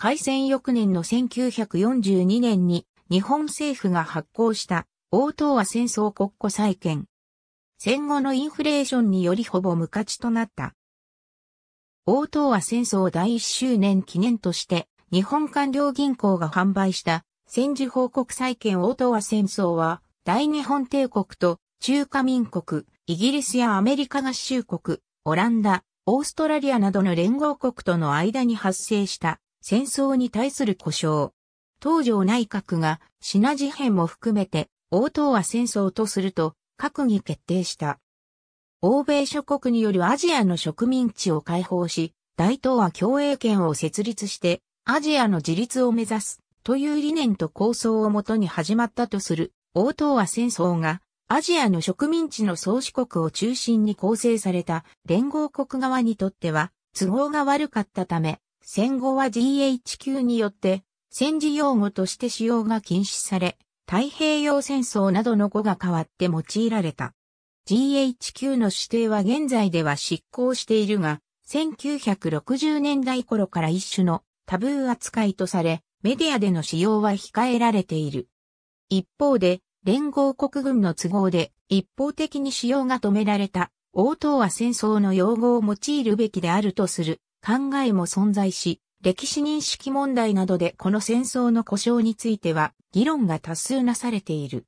開戦翌年の1942年に日本政府が発行した大東亜戦争国庫債券。戦後のインフレーションによりほぼ無価値となった。大東亜戦争第1周年記念として日本官僚銀行が販売した戦時報告債券大東亜戦争は大日本帝国と中華民国、イギリスやアメリカ合衆国、オランダ、オーストラリアなどの連合国との間に発生した戦争に対する故障。東条内閣が品事変も含めて、大東亜戦争とすると、閣議決定した。欧米諸国によるアジアの植民地を解放し、大東亜共栄圏を設立して、アジアの自立を目指す、という理念と構想をもとに始まったとする、大東亜戦争が、アジアの植民地の宗主国を中心に構成された連合国側にとっては、都合が悪かったため、戦後は GHQ によって戦時用語として使用が禁止され、太平洋戦争などの語が変わって用いられた。GHQ の指定は現在では執行しているが、1960年代頃から一種のタブー扱いとされ、メディアでの使用は控えられている。一方で、連合国軍の都合で一方的に使用が止められた、応答は戦争の用語を用いるべきであるとする考えも存在し、歴史認識問題などでこの戦争の故障については議論が多数なされている。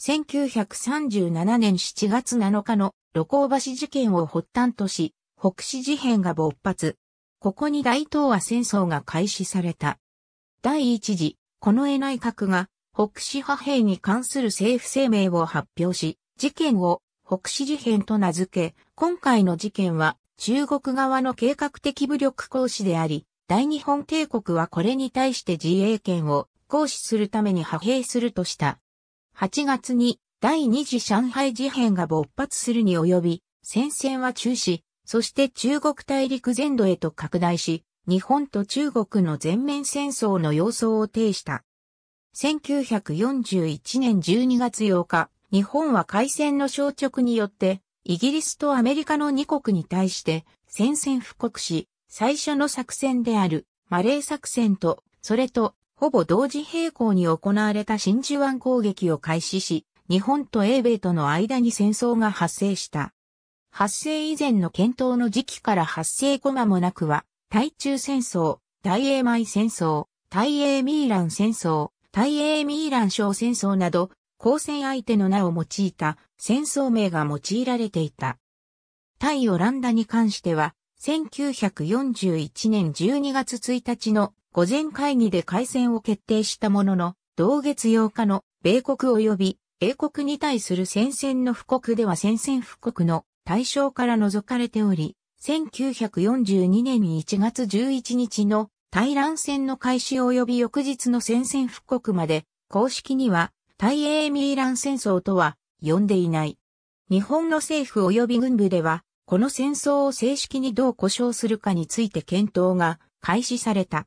1937年7月7日の露光橋事件を発端とし、北市事変が勃発。ここに大東亜戦争が開始された。第一次、近衛内閣が北市派兵に関する政府声明を発表し、事件を北市事変と名付け、今回の事件は中国側の計画的武力行使であり、大日本帝国はこれに対して自衛権を行使するために派兵するとした。8月に第2次上海事変が勃発するに及び、戦線は中止、そして中国大陸全土へと拡大し、日本と中国の全面戦争の様相を呈した。1941年12月8日、日本は海戦の消直によってイギリスとアメリカの2国に対して宣戦布告し、最初の作戦であるマレー作戦と、それとほぼ同時並行に行われた真珠湾攻撃を開始し、日本と英米との間に戦争が発生した。発生以前の検討の時期から発生駒もなくは、対中戦争、対英米戦争、対英ミーラン戦争、対英ミーラン小戦争など、交戦相手の名を用いた戦争名が用いられていた。対オランダに関しては、1941年12月1日の午前会議で開戦を決定したものの、同月8日の米国及び英国に対する戦線の布告では戦線布告の対象から除かれており、1942年1月11日の対乱戦の開始及び翌日の戦線布告まで、公式には対英ミーラン戦争とは呼んでいない。日本の政府及び軍部では、この戦争を正式にどう故障するかについて検討が開始された。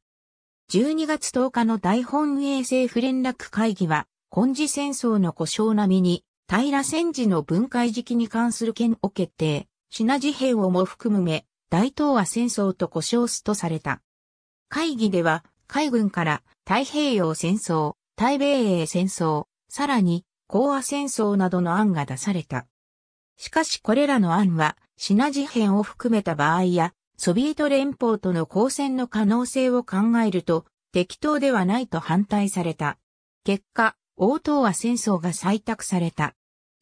12月10日の大本営政府連絡会議は、本次戦争の故障並みに、平戦時の分解時期に関する件を決定、品自兵をも含むめ、大東亜戦争と呼称すとされた。会議では、海軍から太平洋戦争、太米英戦争、さらに、講和戦争などの案が出された。しかしこれらの案は、シナ事変を含めた場合や、ソビエト連邦との交戦の可能性を考えると、適当ではないと反対された。結果、応答は戦争が採択された。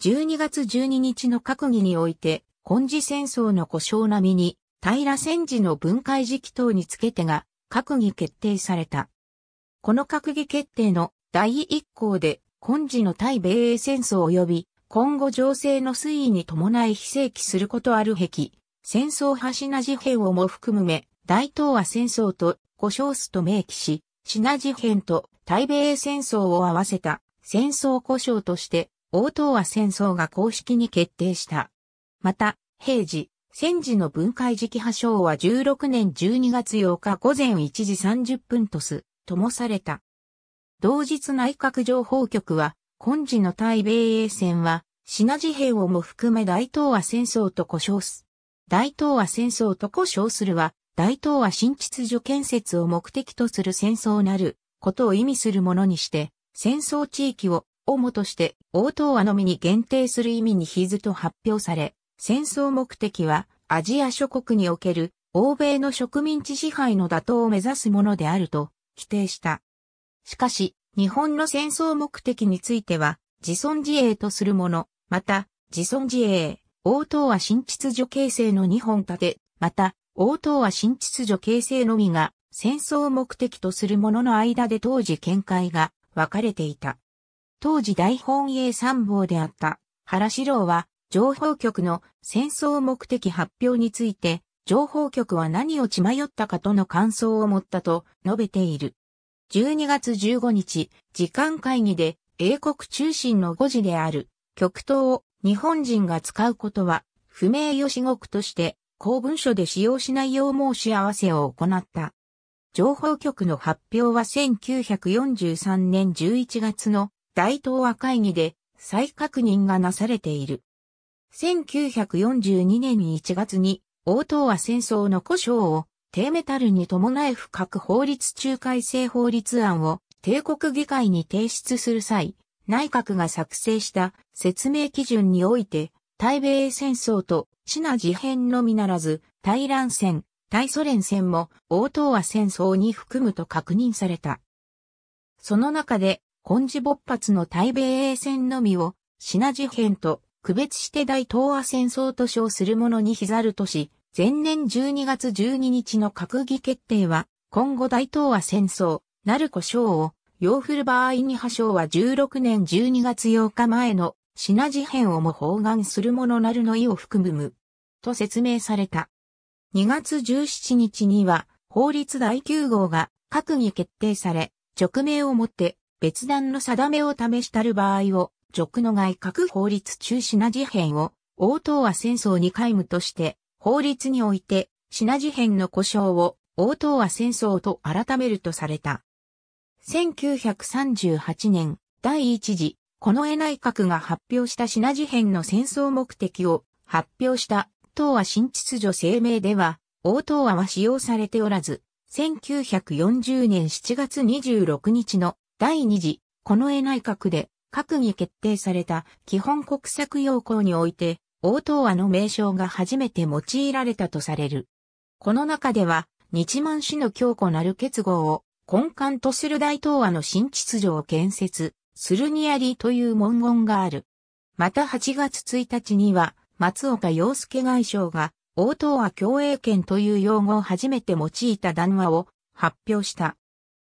12月12日の閣議において、本次戦争の故障並みに、平戦時の分解時期等につけてが、閣議決定された。この閣議決定の第一項で、今時の対米英戦争及び今後情勢の推移に伴い非正規することある壁、戦争端な事変をも含むめ、大東亜戦争と故障すと明記し、品事変と対米戦争を合わせた戦争故障として、大東亜戦争が公式に決定した。また、平時、戦時の分解時期破傷は16年12月8日午前1時30分とす、ともされた。同日内閣情報局は、今時の対米英戦は、シナ事変をも含め大東亜戦争と呼称す。大東亜戦争と呼称するは、大東亜新秩序建設を目的とする戦争なることを意味するものにして、戦争地域を主として応東亜のみに限定する意味に比ずと発表され、戦争目的はアジア諸国における欧米の植民地支配の打倒を目指すものであると規定した。しかし、日本の戦争目的については、自尊自衛とするもの、また、自尊自衛、応答は新秩序形成の2本立て、また、応答は新秩序形成のみが、戦争目的とするものの間で当時見解が分かれていた。当時大本営参謀であった原志郎は情報局の戦争目的発表について情報局は何を血迷ったかとの感想を持ったと述べている。12月15日、時間会議で英国中心の誤字である極東を日本人が使うことは不名誉至極として公文書で使用しないよう申し合わせを行った。情報局の発表は1943年11月の大東亜会議で再確認がなされている。1942年1月に大東亜戦争の故障を低メタルに伴え不覚法律仲介正法律案を帝国議会に提出する際、内閣が作成した説明基準において、対米戦争とシナ事変のみならず、対乱戦、対ソ連戦も大東亜戦争に含むと確認された。その中で、本次勃発の対米戦のみをシナ事変と区別して大東亜戦争と称するものにざるとし、前年12月12日の閣議決定は、今後大東亜戦争、なるコ賞を、ヨ振る場合にイニ賞は16年12月8日前の、品事変をも包含するものなるの意を含む、と説明された。2月17日には、法律第9号が閣議決定され、直名をもって別段の定めを試したる場合を、直の外閣法律中品事変を、大東亜戦争に皆無として、法律において、品事変の故障を、応答は戦争と改めるとされた。1938年、第一次、近衛内閣が発表した品事変の戦争目的を発表した東ア新秩序声明では、大東アは使用されておらず、1940年7月26日の第二次、近衛内閣で閣議決定された基本国策要項において、大東亜の名称が初めて用いられたとされる。この中では、日満氏の強固なる結合を根幹とする大東亜の新秩序を建設するにありという文言がある。また8月1日には松岡洋介外相が大東亜共栄圏という用語を初めて用いた談話を発表した。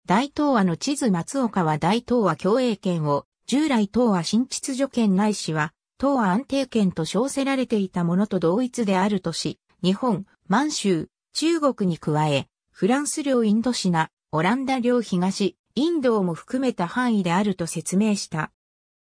大東亜の地図松岡は大東亜共栄圏を従来東亜新秩序圏内氏は党安定権と称せられていたものと同一であるとし、日本、満州、中国に加え、フランス領インドシナ、オランダ領東、インドをも含めた範囲であると説明した。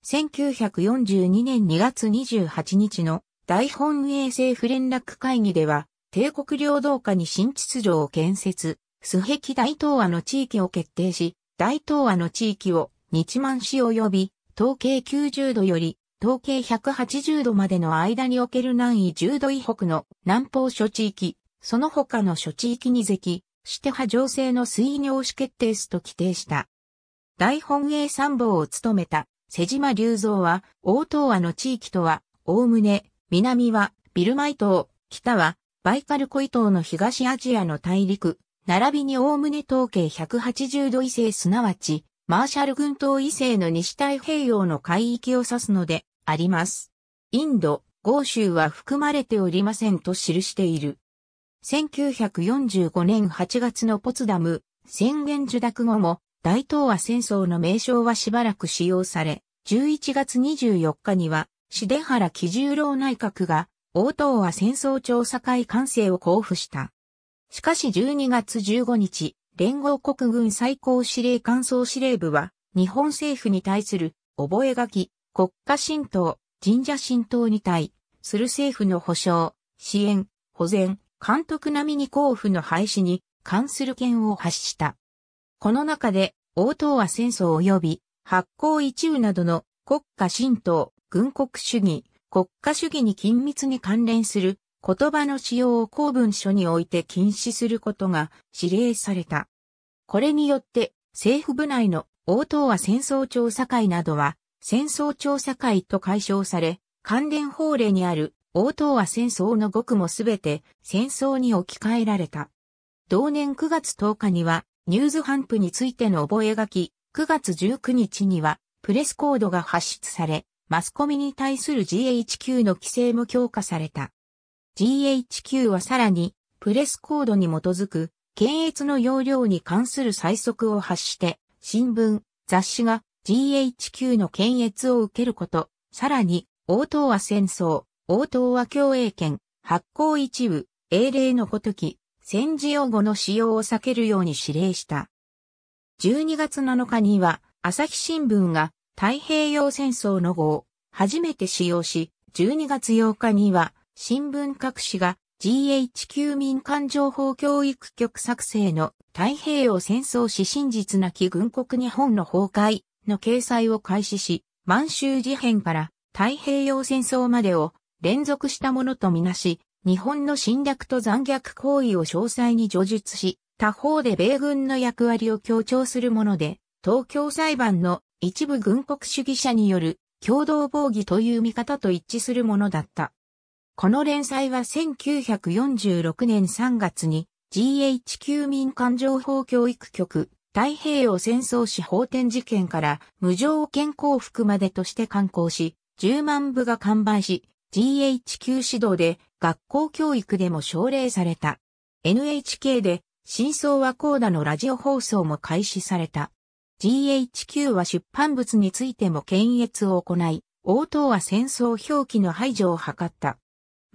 1942年2月28日の大本営政府連絡会議では、帝国領土下に新秩序を建設、ヘ壁大東亜の地域を決定し、大東亜の地域を日満市及び、統計90度より統計180度までの間における南緯10度以北の南方諸地域、その他の諸地域に席、して派情勢の水位尿子決定数と規定した。大本営参謀を務めた瀬島隆三は、大東亜の地域とは、おおむね、南はビルマイ島、北はバイカルコイ島の東アジアの大陸、並びにおおむね統計180度以西すなわち、マーシャル群島異西の西太平洋の海域を指すのであります。インド、豪州は含まれておりませんと記している。1945年8月のポツダム宣言受諾後も大東亜戦争の名称はしばらく使用され、11月24日には、重原喜ロ郎内閣が、大東亜戦争調査会完成を交付した。しかし12月15日、連合国軍最高司令官総司令部は、日本政府に対する、覚書、国家神道、神社神道に対、する政府の保障、支援、保全、監督並みに交付の廃止に関する件を発した。この中で、応答は戦争及び、発行一部などの国家神道、軍国主義、国家主義に緊密に関連する言葉の使用を公文書において禁止することが指令された。これによって政府部内の大東亜戦争調査会などは戦争調査会と解消され、関連法令にある大東亜戦争の語句もすべて戦争に置き換えられた。同年9月10日にはニューズハンプについての覚書、9月19日にはプレスコードが発出され、マスコミに対する GHQ の規制も強化された。GHQ はさらに、プレスコードに基づく、検閲の要領に関する最速を発して、新聞、雑誌が GHQ の検閲を受けること、さらに、応答は戦争、応答は共栄圏、発行一部、英霊のごとき、戦時用語の使用を避けるように指令した。12月7日には、朝日新聞が太平洋戦争の後を初めて使用し、12月8日には新聞各紙が GHQ 民間情報教育局作成の太平洋戦争史真実なき軍国日本の崩壊の掲載を開始し、満州事変から太平洋戦争までを連続したものとみなし、日本の侵略と残虐行為を詳細に叙述し、他方で米軍の役割を強調するもので、東京裁判の一部軍国主義者による共同防御という見方と一致するものだった。この連載は1946年3月に GHQ 民間情報教育局太平洋戦争史法典事件から無条件降伏までとして刊行し、10万部が完売し、GHQ 指導で学校教育でも奨励された。NHK で真相はコーだのラジオ放送も開始された。GHQ は出版物についても検閲を行い、応答は戦争表記の排除を図った。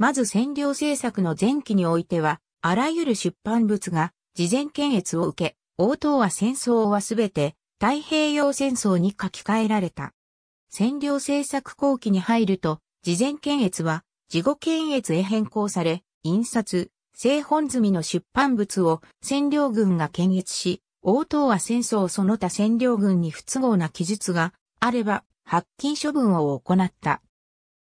まず占領政策の前期においては、あらゆる出版物が事前検閲を受け、応答は戦争はすべて太平洋戦争に書き換えられた。占領政策後期に入ると、事前検閲は事後検閲へ変更され、印刷、製本済みの出版物を占領軍が検閲し、応答は戦争その他占領軍に不都合な記述があれば、発禁処分を行った。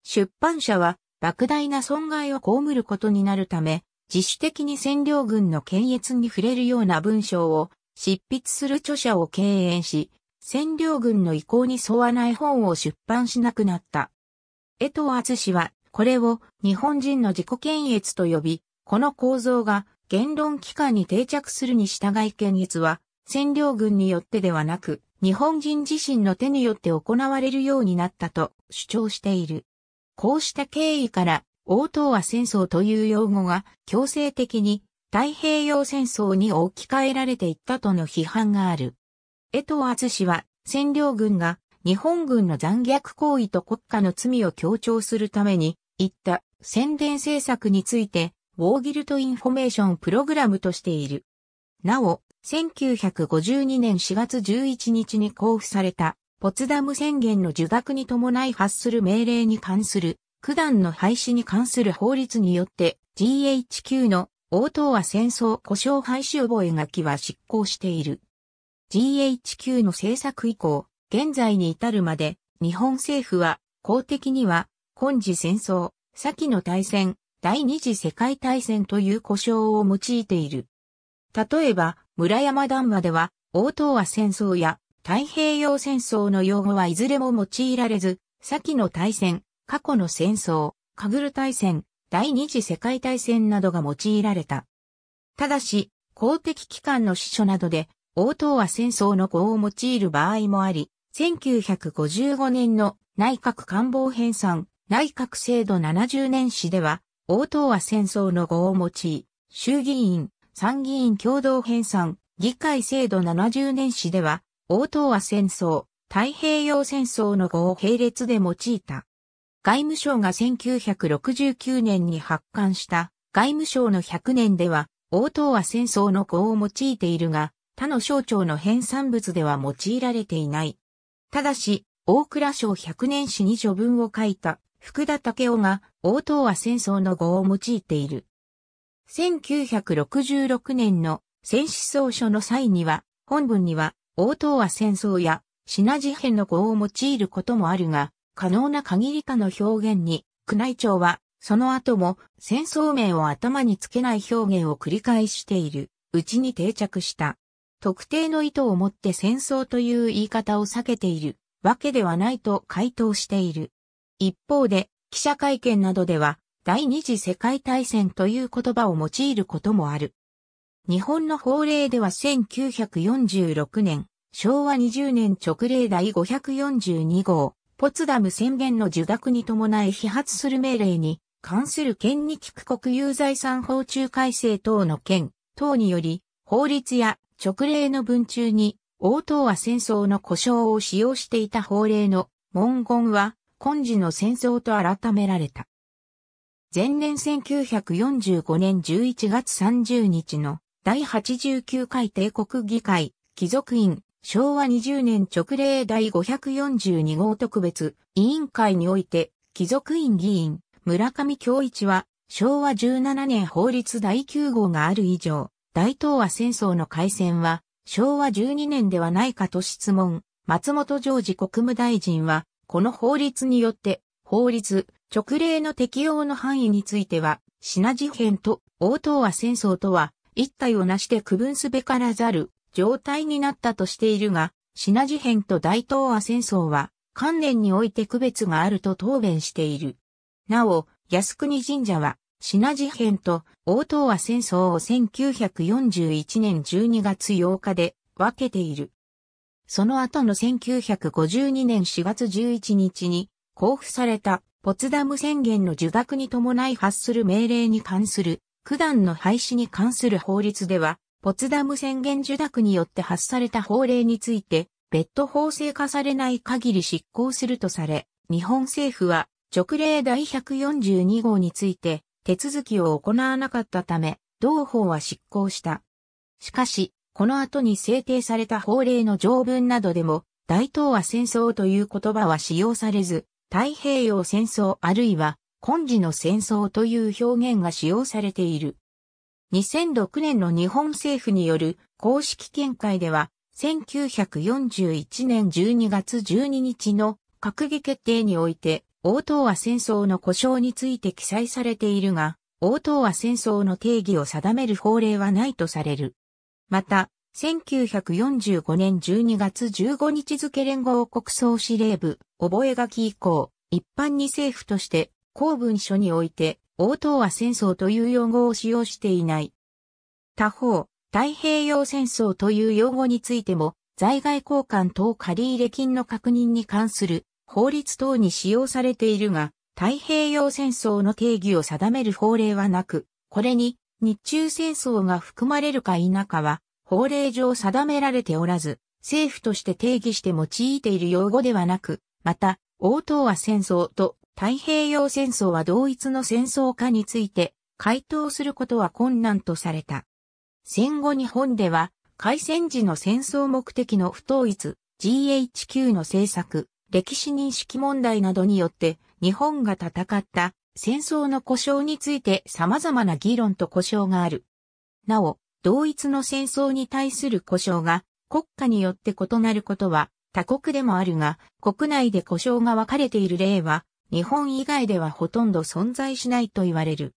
出版社は莫大な損害を被ることになるため、自主的に占領軍の検閲に触れるような文章を執筆する著者を敬遠し、占領軍の意向に沿わない本を出版しなくなった。江藤厚氏は、これを日本人の自己検閲と呼び、この構造が言論機関に定着するに従い検閲は、占領軍によってではなく、日本人自身の手によって行われるようになったと主張している。こうした経緯から、応答は戦争という用語が強制的に太平洋戦争に置き換えられていったとの批判がある。江藤厚氏は占領軍が日本軍の残虐行為と国家の罪を強調するために、言った宣伝政策について、ウォーギルトインフォメーションプログラムとしている。なお、1952年4月11日に交付されたポツダム宣言の受諾に伴い発する命令に関する、九段の廃止に関する法律によって、GHQ の応答は戦争故障廃止覚書は執行している。GHQ の制作以降、現在に至るまで、日本政府は、公的には、今次戦争、先の大戦、第二次世界大戦という故障を用いている。例えば、村山談話では、応答は戦争や太平洋戦争の用語はいずれも用いられず、先の大戦、過去の戦争、カグル大戦、第二次世界大戦などが用いられた。ただし、公的機関の司書などで、応答は戦争の語を用いる場合もあり、1955年の内閣官房編纂、内閣制度70年史では、応答は戦争の語を用い、衆議院、参議院共同編纂、議会制度70年史では、大東亜戦争、太平洋戦争の後を並列で用いた。外務省が1969年に発刊した外務省の100年では、大東亜戦争の語を用いているが、他の省庁の編産物では用いられていない。ただし、大蔵省100年史に序文を書いた福田武夫が大東亜戦争の語を用いている。1966年の戦死総書の際には、本文には応答は戦争や品事変の語を用いることもあるが、可能な限りかの表現に、宮内庁は、その後も戦争名を頭につけない表現を繰り返している、うちに定着した。特定の意図を持って戦争という言い方を避けているわけではないと回答している。一方で、記者会見などでは、第二次世界大戦という言葉を用いることもある。日本の法令では1946年、昭和20年直令第542号、ポツダム宣言の受諾に伴い批発する命令に関する権利帰国有財産法中改正等の件等により、法律や直令の文中に、応答は戦争の故障を使用していた法令の文言は、今時の戦争と改められた。前年1945年11月30日の第89回帝国議会、貴族院、昭和20年直令第542号特別委員会において、貴族院議員、村上京一は、昭和17年法律第9号がある以上、大東亜戦争の開戦は、昭和12年ではないかと質問。松本常時国務大臣は、この法律によって、法律、直令の適用の範囲については、品事変と、応答亜戦争とは、一体をなして区分すべからざる状態になったとしているが、品事変と大東亜戦争は、観念において区別があると答弁している。なお、靖国神社は、品事変と大東亜戦争を1941年12月8日で分けている。その後の1952年4月11日に交付されたポツダム宣言の受諾に伴い発する命令に関する九段の廃止に関する法律では、ポツダム宣言受諾によって発された法令について、別途法制化されない限り執行するとされ、日本政府は直令第142号について手続きを行わなかったため、同法は執行した。しかし、この後に制定された法令の条文などでも、大東亜戦争という言葉は使用されず、太平洋戦争あるいは今時の戦争という表現が使用されている。2006年の日本政府による公式見解では、1941年12月12日の閣議決定において、応答は戦争の故障について記載されているが、応答は戦争の定義を定める法令はないとされる。また、1945年12月15日付連合国総司令部覚書以降、一般に政府として公文書において、応答は戦争という用語を使用していない。他方、太平洋戦争という用語についても、在外交換等借入金の確認に関する法律等に使用されているが、太平洋戦争の定義を定める法令はなく、これに日中戦争が含まれるか否かは法令上定められておらず、政府として定義して用いている用語ではなく、また、応答は戦争と太平洋戦争は同一の戦争かについて回答することは困難とされた。戦後日本では、開戦時の戦争目的の不統一、GHQ の政策、歴史認識問題などによって日本が戦った戦争の故障について様々な議論と故障がある。なお、同一の戦争に対する故障が国家によって異なることは他国でもあるが、国内で故障が分かれている例は日本以外ではほとんど存在しないと言われる。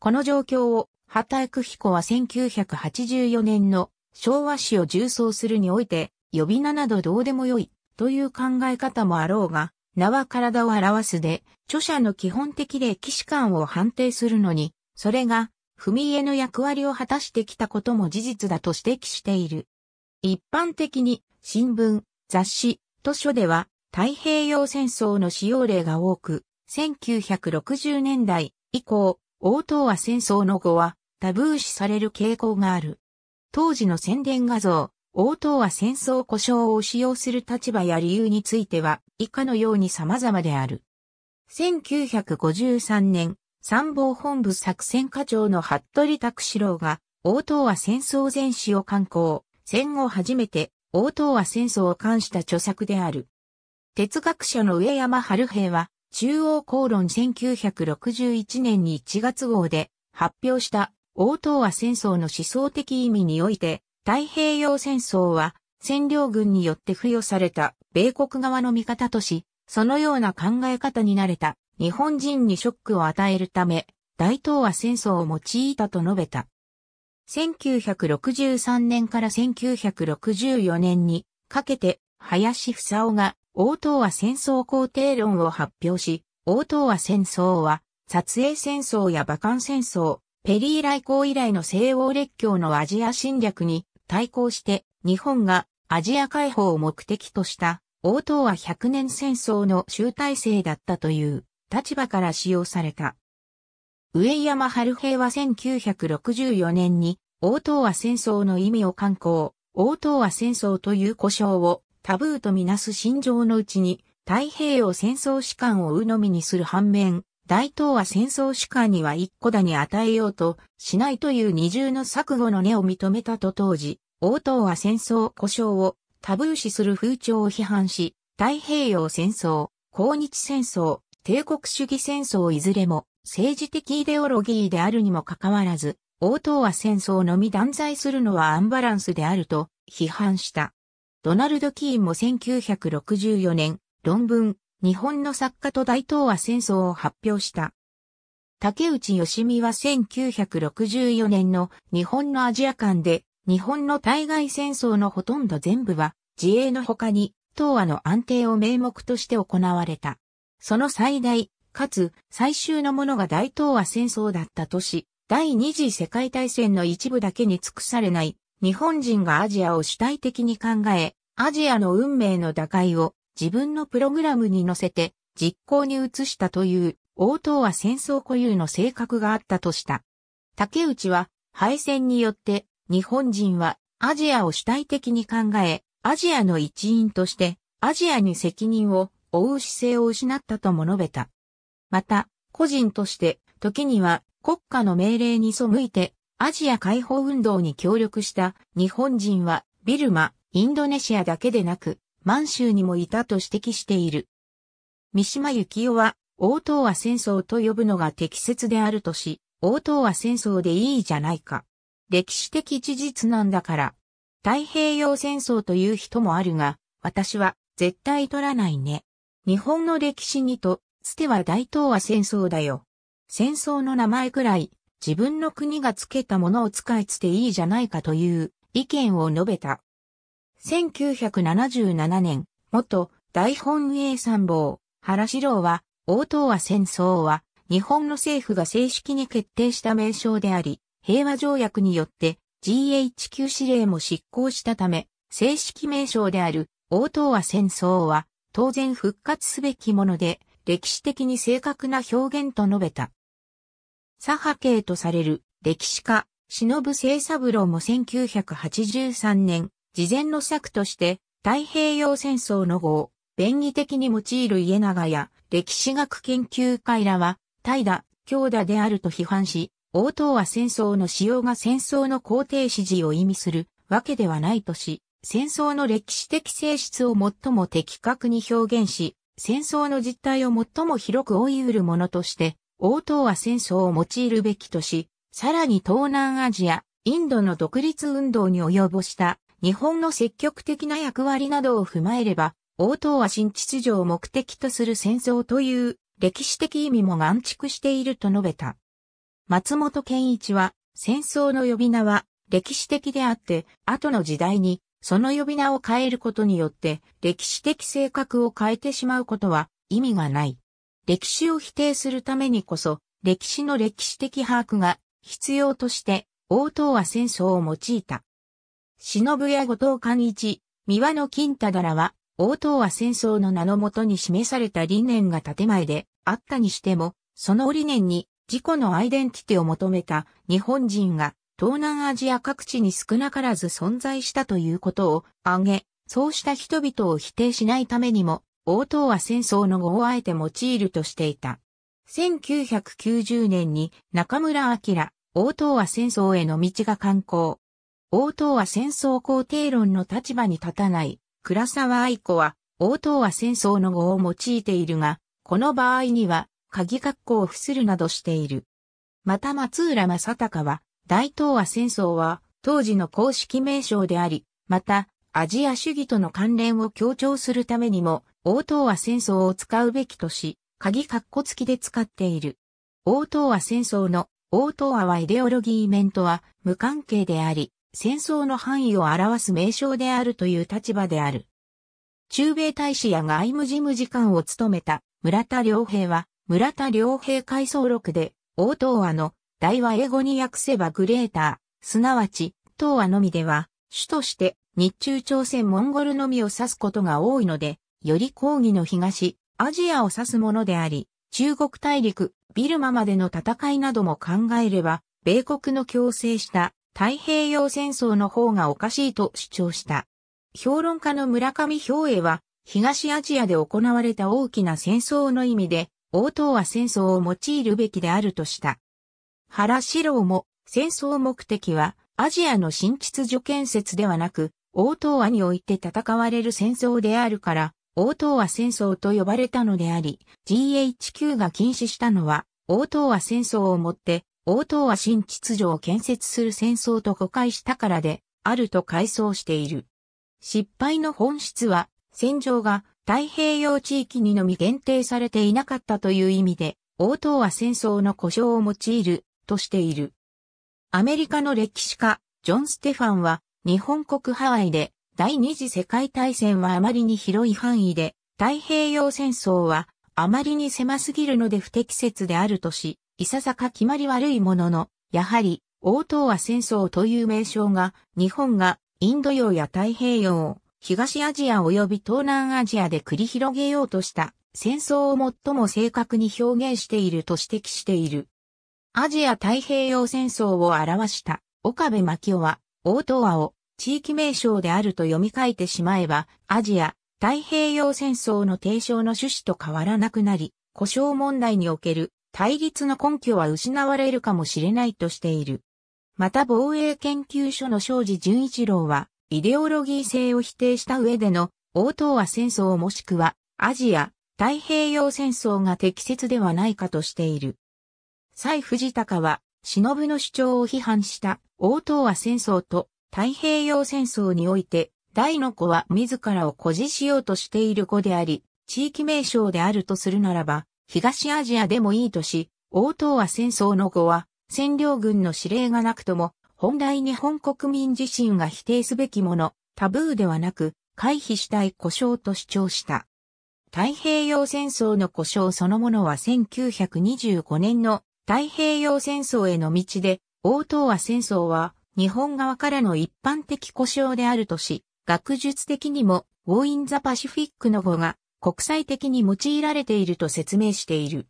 この状況を、畑久彦は1984年の昭和史を重奏するにおいて、呼び名などどうでもよいという考え方もあろうが、名は体を表すで、著者の基本的歴史観を判定するのに、それが、踏み絵の役割を果たしてきたことも事実だと指摘している。一般的に、新聞、雑誌、図書では、太平洋戦争の使用例が多く、1960年代以降、大東亜戦争の後はタブー視される傾向がある。当時の宣伝画像、大東亜戦争故障を使用する立場や理由については以下のように様々である。1953年、参謀本部作戦課長の服部拓志郎が、大東亜戦争全史を刊行、戦後初めて、大東亜戦争を冠した著作である。哲学者の上山春平は、中央公論1961年に1月号で発表した大東亜戦争の思想的意味において、太平洋戦争は占領軍によって付与された米国側の味方とし、そのような考え方になれた日本人にショックを与えるため、大東亜戦争を用いたと述べた。1963年から1964年にかけて林房夫が王答は戦争肯定論を発表し、王答は戦争は、撮影戦争や馬漢戦争、ペリー来航以来の西欧列強のアジア侵略に対抗して日本がアジア解放を目的とした応答は100年戦争の集大成だったという立場から使用された。上山春平は1964年に応答は戦争の意味を刊行、応答は戦争という呼称をタブーとみなす心情のうちに太平洋戦争史観を鵜呑みにする反面、大東亜戦争史観には一個だに与えようとしないという二重の錯誤の根を認めたと当時、応東亜戦争故障をタブー視する風潮を批判し、太平洋戦争、抗日戦争、帝国主義戦争いずれも政治的イデオロギーであるにもかかわらず、応東亜戦争のみ断罪するのはアンバランスであると批判した。ドナルド・キーンも1964年、論文、日本の作家と大東亜戦争を発表した。竹内義美は1964年の日本のアジア間で、日本の対外戦争のほとんど全部は、自衛の他に、東亜の安定を名目として行われた。その最大、かつ最終のものが大東亜戦争だったとし、第二次世界大戦の一部だけに尽くされない、日本人がアジアを主体的に考え、アジアの運命の打開を自分のプログラムに乗せて実行に移したという応答は戦争固有の性格があったとした。竹内は敗戦によって日本人はアジアを主体的に考え、アジアの一員としてアジアに責任を負う姿勢を失ったとも述べた。また、個人として時には国家の命令に背いてアジア解放運動に協力した日本人はビルマ、インドネシアだけでなく、満州にもいたと指摘している。三島由紀夫は、王東亜戦争と呼ぶのが適切であるとし、王東亜戦争でいいじゃないか。歴史的事実なんだから。太平洋戦争という人もあるが、私は絶対取らないね。日本の歴史にと、つては大東亜戦争だよ。戦争の名前くらい、自分の国がつけたものを使いつていいじゃないかという意見を述べた。1977年、元大本営参謀、原四郎は、大東亜戦争は、日本の政府が正式に決定した名称であり、平和条約によって GHQ 指令も執行したため、正式名称である大東亜戦争は当然復活すべきもので、歴史的に正確な表現と述べた。左派系とされる歴史家、忍正三郎も1983年、事前の策として、太平洋戦争の後、便宜的に用いる家長や歴史学研究会らは、怠惰、強打であると批判し、応答は戦争の使用が戦争の肯定支持を意味するわけではないとし、戦争の歴史的性質を最も的確に表現し、戦争の実態を最も広く追い得るものとして、応答は戦争を用いるべきとし、さらに東南アジア、インドの独立運動に及ぼした日本の積極的な役割などを踏まえれば、応答は新秩序を目的とする戦争という歴史的意味も眼蓄していると述べた。松本健一は、戦争の呼び名は歴史的であって、後の時代にその呼び名を変えることによって歴史的性格を変えてしまうことは意味がない。歴史を否定するためにこそ、歴史の歴史的把握が必要として、応答は戦争を用いた。忍屋後藤寛一、三輪の金太らは、大東亜戦争の名のもとに示された理念が建前であったにしても、その理念に自己のアイデンティティを求めた日本人が東南アジア各地に少なからず存在したということを挙げ、そうした人々を否定しないためにも、大東亜戦争の語をあえて用いるとしていた。1990年に中村明、大東亜戦争への道が刊行。王答は戦争肯定論の立場に立たない。倉沢愛子は、王答は戦争の語を用いているが、この場合には、鍵括弧を付するなどしている。また松浦正隆は、大東亜戦争は、当時の公式名称であり、また、アジア主義との関連を強調するためにも、応答は戦争を使うべきとし、鍵括弧付きで使っている。応答は戦争の応答はイデオロギーイベントは無関係であり、戦争の範囲を表す名称であるという立場である。中米大使や外務事務次官を務めた村田良平は、村田良平回想録で、大東亜の大和英語に訳せばグレーター、すなわち東亜のみでは、主として日中朝鮮モンゴルのみを指すことが多いので、より抗議の東、アジアを指すものであり、中国大陸、ビルマまでの戦いなども考えれば、米国の強制した太平洋戦争の方がおかしいと主張した。評論家の村上兵衛は、東アジアで行われた大きな戦争の意味で、応答は戦争を用いるべきであるとした。原史郎も、戦争目的は、アジアの新秩序建設ではなく、応答亜において戦われる戦争であるから、応答は戦争と呼ばれたのであり、GHQ が禁止したのは、応答は戦争をもって、応答は新秩序を建設する戦争と誤解したからで、あると回想している。失敗の本質は、戦場が太平洋地域にのみ限定されていなかったという意味で、応答は戦争の故障を用いる、としている。アメリカの歴史家、ジョン・ステファンは、日本国ハワイで、第二次世界大戦はあまりに広い範囲で、太平洋戦争は、あまりに狭すぎるので不適切であるとし、いささか決まり悪いものの、やはり、大東亜戦争という名称が、日本がインド洋や太平洋、東アジア及び東南アジアで繰り広げようとした戦争を最も正確に表現していると指摘している。アジア太平洋戦争を表した岡部真紀夫は、大東亜を地域名称であると読み替えてしまえば、アジア太平洋戦争の提唱の趣旨と変わらなくなり、故障問題における対立の根拠は失われるかもしれないとしている。また防衛研究所の庄司淳一郎は、イデオロギー性を否定した上での、大東亜戦争もしくは、アジア、太平洋戦争が適切ではないかとしている。蔡藤高は、忍の主張を批判した大東亜戦争と太平洋戦争において、大の子は自らを誇示しようとしている子であり、地域名称であるとするならば、東アジアでもいいとし、大東亜戦争の後は、占領軍の指令がなくとも、本来日本国民自身が否定すべきもの、タブーではなく、回避したい故障と主張した。太平洋戦争の故障そのものは1925年の太平洋戦争への道で、大東亜戦争は日本側からの一般的故障であるとし、学術的にも、ウォーイン・ザ・パシフィックの語が国際的に用いられていると説明している。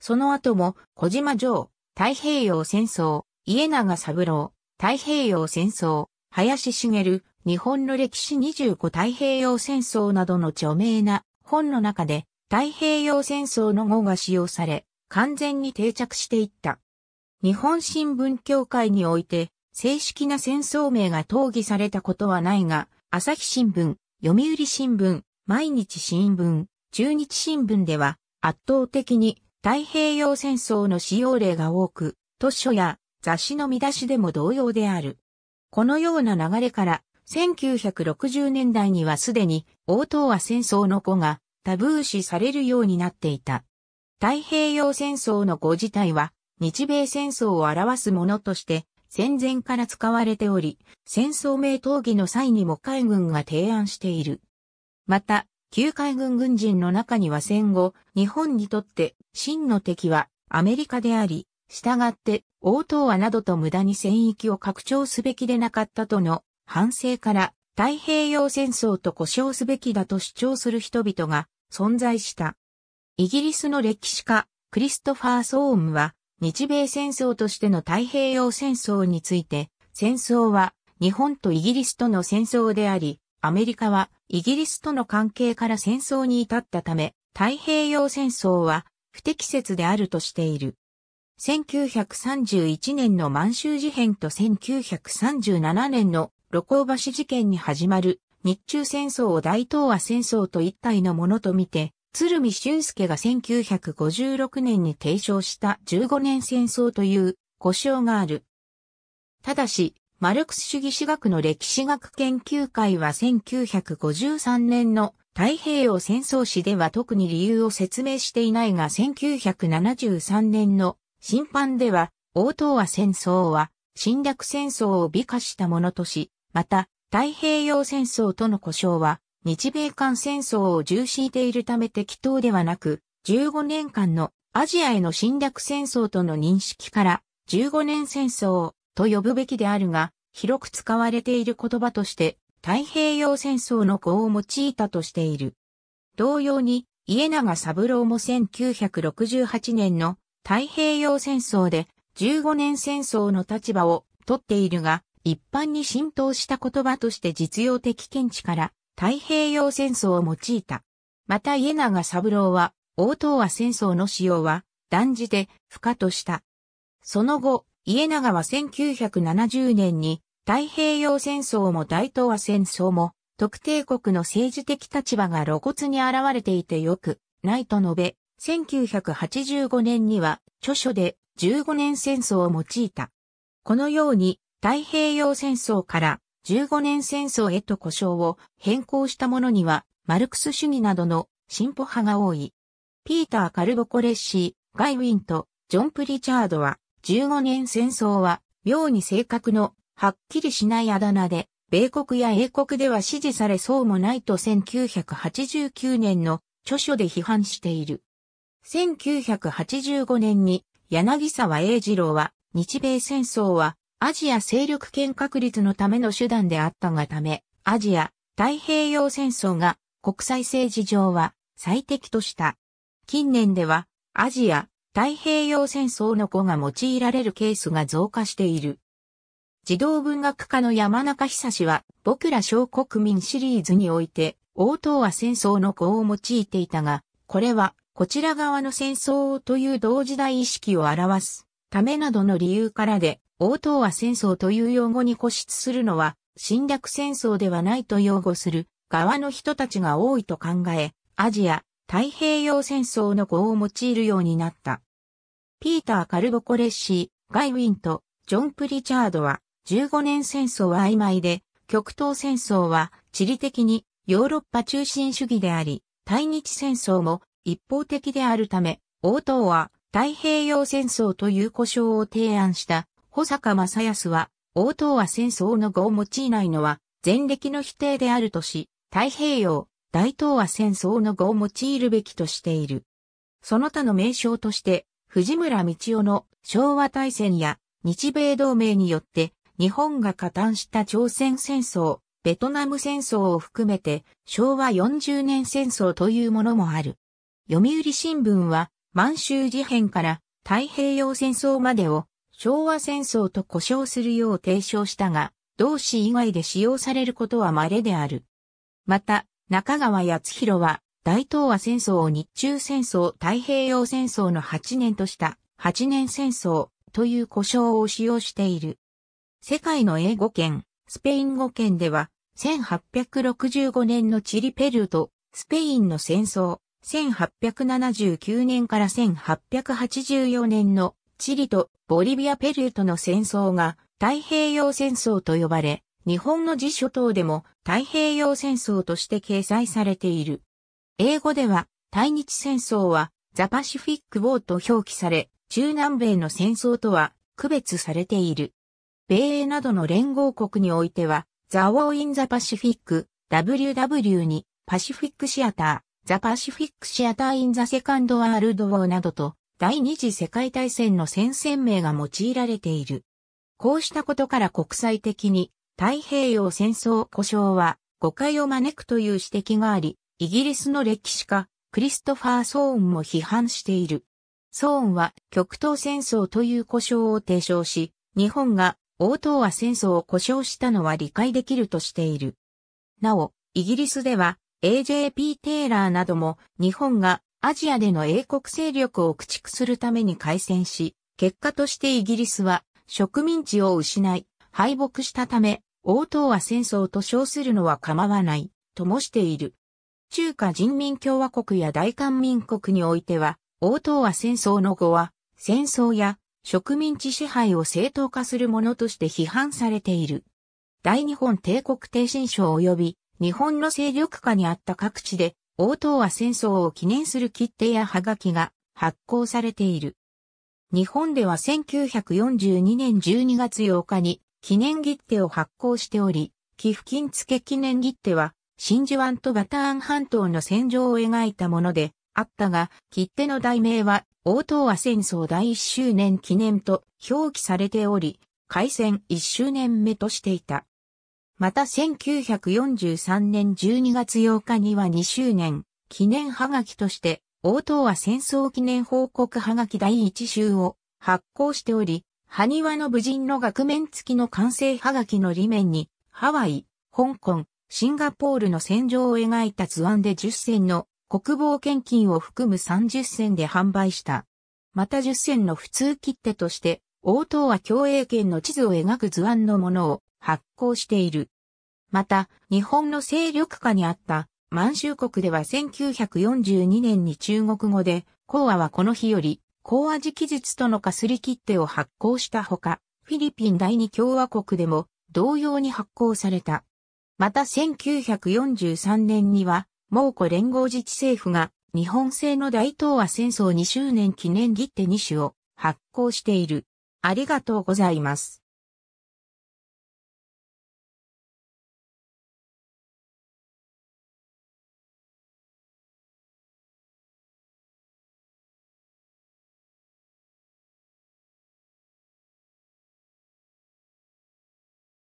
その後も、小島城、太平洋戦争、家長三郎、太平洋戦争、林茂、日本の歴史25太平洋戦争などの著名な本の中で太平洋戦争の語が使用され、完全に定着していった。日本新聞協会において、正式な戦争名が討議されたことはないが、朝日新聞、読売新聞、毎日新聞、中日新聞では圧倒的に太平洋戦争の使用例が多く、図書や雑誌の見出しでも同様である。このような流れから、1960年代にはすでに、大東亜戦争の子がタブー視されるようになっていた。太平洋戦争の語自体は、日米戦争を表すものとして、戦前から使われており、戦争名討議の際にも海軍が提案している。また、旧海軍軍人の中には戦後、日本にとって真の敵はアメリカであり、従って応答はなどと無駄に戦域を拡張すべきでなかったとの反省から太平洋戦争と呼称すべきだと主張する人々が存在した。イギリスの歴史家、クリストファー・ソームは、日米戦争としての太平洋戦争について、戦争は日本とイギリスとの戦争であり、アメリカはイギリスとの関係から戦争に至ったため、太平洋戦争は不適切であるとしている。1931年の満州事変と1937年の露光橋事件に始まる日中戦争を大東亜戦争と一体のものとみて、鶴見俊介が1956年に提唱した15年戦争という故障がある。ただし、マルクス主義史学の歴史学研究会は1953年の太平洋戦争史では特に理由を説明していないが1973年の審判では、応答は戦争は侵略戦争を美化したものとし、また太平洋戦争との故障は日米間戦争を重視しているため適当ではなく、15年間のアジアへの侵略戦争との認識から15年戦争、をと呼ぶべきであるが、広く使われている言葉として、太平洋戦争の語を用いたとしている。同様に、家永三郎も1968年の太平洋戦争で15年戦争の立場を取っているが、一般に浸透した言葉として実用的見地から太平洋戦争を用いた。また家永三郎は、大東亜戦争の使用は断じて不可とした。その後、家長は1970年に太平洋戦争も大東亜戦争も特定国の政治的立場が露骨に現れていてよくないと述べ、1985年には著書で15年戦争を用いた。このように太平洋戦争から15年戦争へと故障を変更したものにはマルクス主義などの進歩派が多い。ピーター・カルボコレッシー、ガイ・ウィンとジョン・プリチャードは15年戦争は、妙に性格の、はっきりしないあだ名で、米国や英国では支持されそうもないと1989年の著書で批判している。1985年に柳沢英二郎は日米戦争はアジア勢力圏確立のための手段であったがため、アジア太平洋戦争が国際政治上は最適とした。近年ではアジア太平洋戦争の子が用いられるケースが増加している。児童文学家の山中久志は、僕ら小国民シリーズにおいて、応答は戦争の子を用いていたが、これは、こちら側の戦争という同時代意識を表すためなどの理由からで、応答は戦争という用語に固執するのは、侵略戦争ではないと擁護する側の人たちが多いと考え、アジア、太平洋戦争の語を用いるようになった。ピーター・カルボコレッシー、ガイ・ウィンとジョン・プリチャードは15年戦争は曖昧で、極東戦争は地理的にヨーロッパ中心主義であり、対日戦争も一方的であるため、王党は太平洋戦争という故障を提案した保坂正康は、王党は戦争の語を用いないのは前歴の否定であるとし、太平洋大東亜戦争の語を用いるべきとしている。その他の名称として、藤村道夫の昭和大戦や日米同盟によって日本が加担した朝鮮戦争、ベトナム戦争を含めて昭和40年戦争というものもある。読売新聞は満州事変から太平洋戦争までを昭和戦争と呼称するよう提唱したが、同志以外で使用されることは稀である。また、中川八弘は、大東亜戦争を日中戦争太平洋戦争の8年とした8年戦争という呼称を使用している。世界の英語圏、スペイン語圏では、1865年のチリペルーとスペインの戦争、1879年から1884年のチリとボリビアペルーとの戦争が太平洋戦争と呼ばれ、日本の辞書等でも太平洋戦争として掲載されている。英語では、対日戦争はザパシフィックウォーと表記され、中南米の戦争とは区別されている。米英などの連合国においては、ザ・ウォー・イン・ザ・パシフィック、WW に、パシフィック・シアター、ザ・パシフィック・シアター・イン・ザ・セカンド・ワールド・ウォーなどと、第二次世界大戦の戦線名が用いられている。こうしたことから国際的に太平洋戦争故障は誤解を招くという指摘があり、イギリスの歴史家、クリストファー・ソーンも批判している。ソーンは極東戦争という故障を提唱し、日本が大東亜戦争を故障したのは理解できるとしている。なお、イギリスでは AJP テイラーなども日本がアジアでの英国勢力を駆逐するために開戦し、結果としてイギリスは植民地を失い、敗北したため、応答は戦争と称するのは構わない、ともしている。中華人民共和国や大韓民国においては、応答は戦争の後は、戦争や植民地支配を正当化するものとして批判されている。大日本帝国帝神賞及び日本の勢力下にあった各地で、応答は戦争を記念する切手やハガキが発行されている。日本では1942年12月8日に記念切手を発行しており、寄付金付記念切手は、真珠湾とバターン半島の戦場を描いたもので、あったが、切手の題名は、大東亜戦争第1周年記念と表記されており、開戦1周年目としていた。また1943年12月8日には2周年記念はがきとして、大東亜戦争記念報告はがき第1週を発行しており、埴輪の武人の額面付きの完成はがきの裏面に、ハワイ、香港、シンガポールの戦場を描いた図案で10銭の国防献金を含む30銭で販売した。また10銭の普通切手として、応答は共栄圏の地図を描く図案のものを発行している。また、日本の勢力下にあった満州国では1942年に中国語で、講和はこの日より高味記述とのかすり切手を発行したほか、フィリピン第二共和国でも同様に発行された。また1943年には、蒙古連合自治政府が日本製の大東亜戦争2周年記念切手2種を発行している。ありがとうございます。